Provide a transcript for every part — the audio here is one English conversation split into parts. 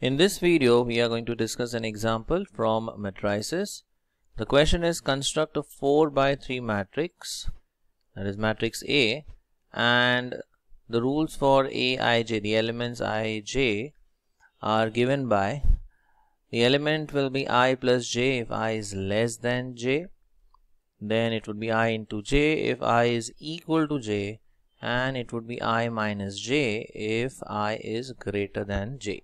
In this video, we are going to discuss an example from matrices. The question is construct a 4 by 3 matrix, that is matrix A, and the rules for Aij, the elements Ij, are given by the element will be i plus j if i is less than j, then it would be i into j if i is equal to j, and it would be i minus j if i is greater than j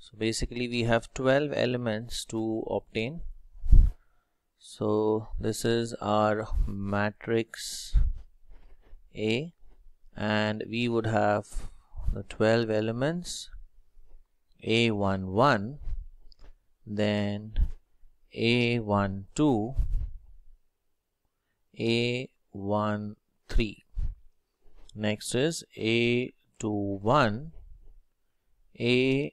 so basically we have 12 elements to obtain so this is our matrix A and we would have the 12 elements A11 then A12 A13 next is A21 A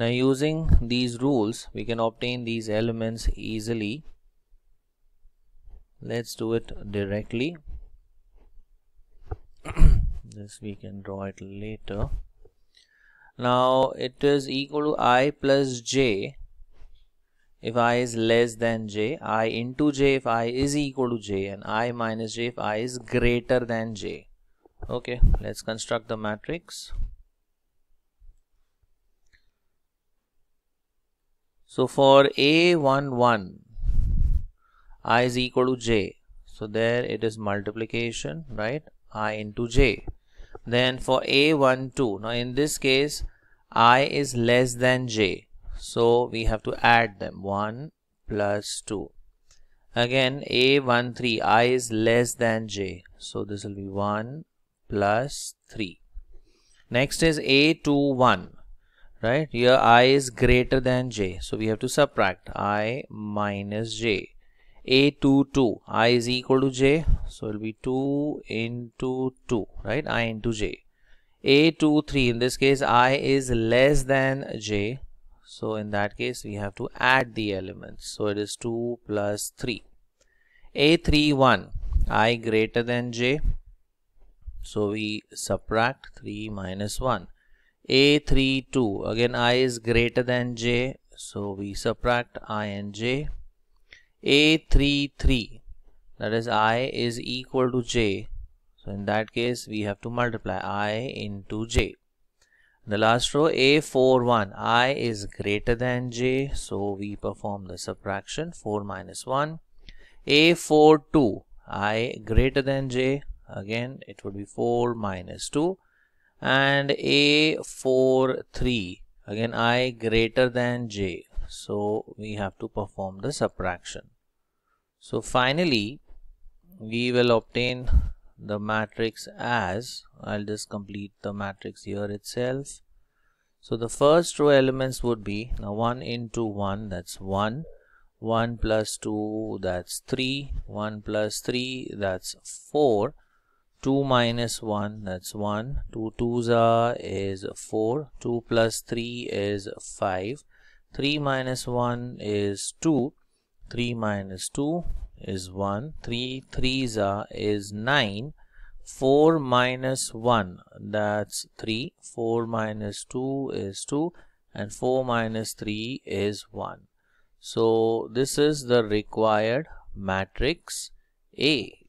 Now using these rules we can obtain these elements easily. Let's do it directly. this we can draw it later. Now it is equal to i plus j if i is less than j, i into j if i is equal to j and i minus j if i is greater than j. Okay, let's construct the matrix. So for A11, I is equal to J. So there it is multiplication, right? I into J. Then for A12, now in this case, I is less than J. So we have to add them 1 plus 2. Again, A13, I is less than J. So this will be 1 plus 3. Next is A21 right here i is greater than j so we have to subtract i minus j a 2 2 i is equal to j so it'll be 2 into 2 right i into j a 2 3 in this case i is less than j so in that case we have to add the elements so it is 2 plus 3 a 3 1 i greater than j so we subtract 3 minus 1 a32 again i is greater than j so we subtract i and j A33 that is i is equal to j so in that case we have to multiply i into j the last row A41 i is greater than j so we perform the subtraction 4 minus 1 A42 i greater than j again it would be 4 minus 2 and a 4 3 again i greater than j so we have to perform the subtraction so finally we will obtain the matrix as I'll just complete the matrix here itself so the first row elements would be now 1 into 1 that's 1 1 plus 2 that's 3 1 plus 3 that's 4 2 minus 1 that's 1 2 2s are is 4 2 plus 3 is 5 3 minus 1 is 2 3 minus 2 is 1 3 3s are is 9 4 minus 1 that's 3 4 minus 2 is 2 and 4 minus 3 is 1 so this is the required matrix A